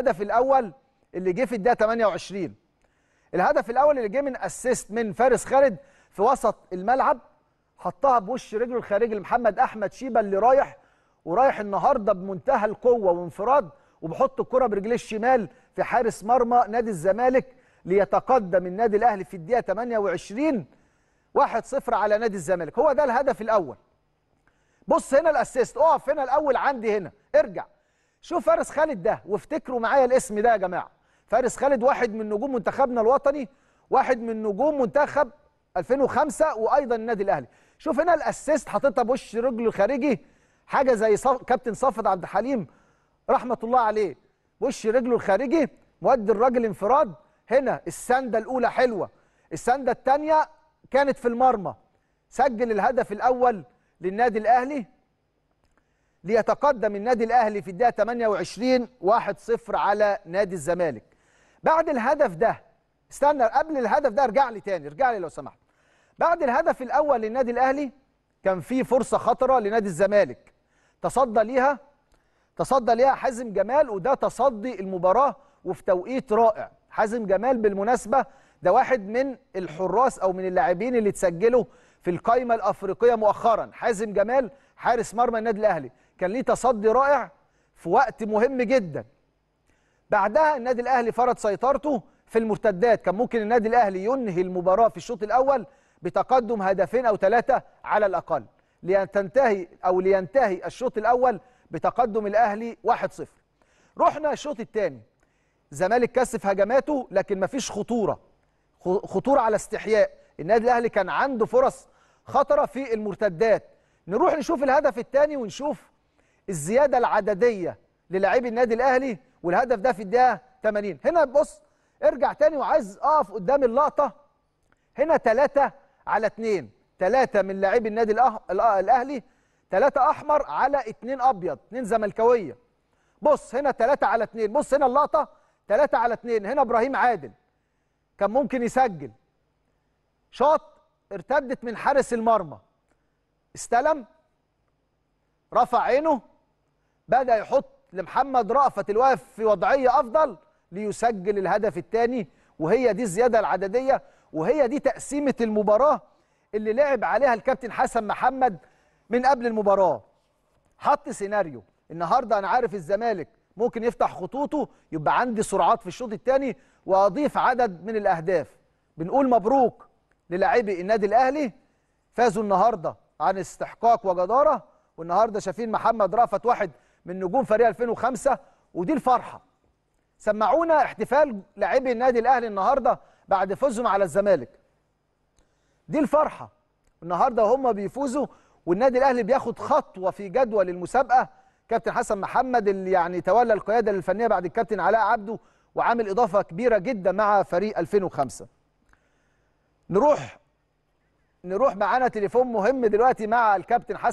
الهدف الاول اللي جه في الدقيقه 28 الهدف الاول اللي جه من اسيست من فارس خالد في وسط الملعب حطها بوش رجله الخارجي لمحمد احمد شيبه اللي رايح ورايح النهارده بمنتهى القوه وانفراد وبيحط الكره برجليه الشمال في حارس مرمى نادي الزمالك ليتقدم النادي الاهلي في الدقيقه 28 1-0 على نادي الزمالك هو ده الهدف الاول بص هنا الاسيست اقف هنا الاول عندي هنا ارجع شوف فارس خالد ده وافتكروا معايا الاسم ده يا جماعه فارس خالد واحد من نجوم منتخبنا الوطني واحد من نجوم منتخب 2005 وايضا النادي الاهلي شوف هنا الاسيست حاططها بوش رجله الخارجي حاجه زي صف... كابتن صفد عبد الحليم رحمه الله عليه بوش رجله الخارجي مودي الراجل انفراد هنا السنده الاولى حلوه السنده الثانيه كانت في المرمى سجل الهدف الاول للنادي الاهلي ليتقدم النادي الاهلي في الدقيقه 28 1-0 على نادي الزمالك بعد الهدف ده استنى قبل الهدف ده ارجع لي تاني ارجع لي لو سمحت بعد الهدف الاول للنادي الاهلي كان في فرصه خطره لنادي الزمالك تصدى ليها تصدى ليها حازم جمال وده تصدي المباراه وفي توقيت رائع حازم جمال بالمناسبه ده واحد من الحراس او من اللاعبين اللي تسجلوا في القايمه الافريقيه مؤخرا حازم جمال حارس مرمى النادي الاهلي كان ليه تصدي رائع في وقت مهم جدا بعدها النادي الاهلي فرض سيطرته في المرتدات كان ممكن النادي الاهلي ينهي المباراه في الشوط الاول بتقدم هدفين او ثلاثه على الاقل لتنتهي او لينتهي الشوط الاول بتقدم الاهلي 1-0 رحنا الشوط الثاني زمالك كثف هجماته لكن مفيش خطوره خطوره على استحياء النادي الاهلي كان عنده فرص خطره في المرتدات نروح نشوف الهدف الثاني ونشوف الزياده العدديه للاعبي النادي الاهلي والهدف ده في الدقيقه 80 هنا بص ارجع تاني وعايز اقف قدام اللقطه هنا 3 على 2 3 من لاعبي النادي الاهلي 3 احمر على 2 ابيض 2 زملكاويه بص هنا 3 على 2 بص هنا اللقطه 3 على 2 هنا ابراهيم عادل كان ممكن يسجل شاط ارتدت من حارس المرمى استلم رفع عينه بدا يحط لمحمد رأفت الواقف في وضعيه افضل ليسجل الهدف الثاني وهي دي الزياده العدديه وهي دي تقسيمه المباراه اللي لعب عليها الكابتن حسن محمد من قبل المباراه حط سيناريو النهارده انا عارف الزمالك ممكن يفتح خطوطه يبقى عندي سرعات في الشوط الثاني واضيف عدد من الاهداف بنقول مبروك للاعبي النادي الاهلي فازوا النهارده عن استحقاق وجداره والنهارده شايفين محمد رأفت واحد من نجوم فريق 2005 ودي الفرحه سمعونا احتفال لاعبي النادي الاهلي النهارده بعد فوزهم على الزمالك دي الفرحه النهارده هم بيفوزوا والنادي الاهلي بياخد خطوه في جدول المسابقه كابتن حسن محمد اللي يعني تولى القياده الفنيه بعد الكابتن علاء عبده وعامل اضافه كبيره جدا مع فريق 2005 نروح نروح معانا تليفون مهم دلوقتي مع الكابتن حسن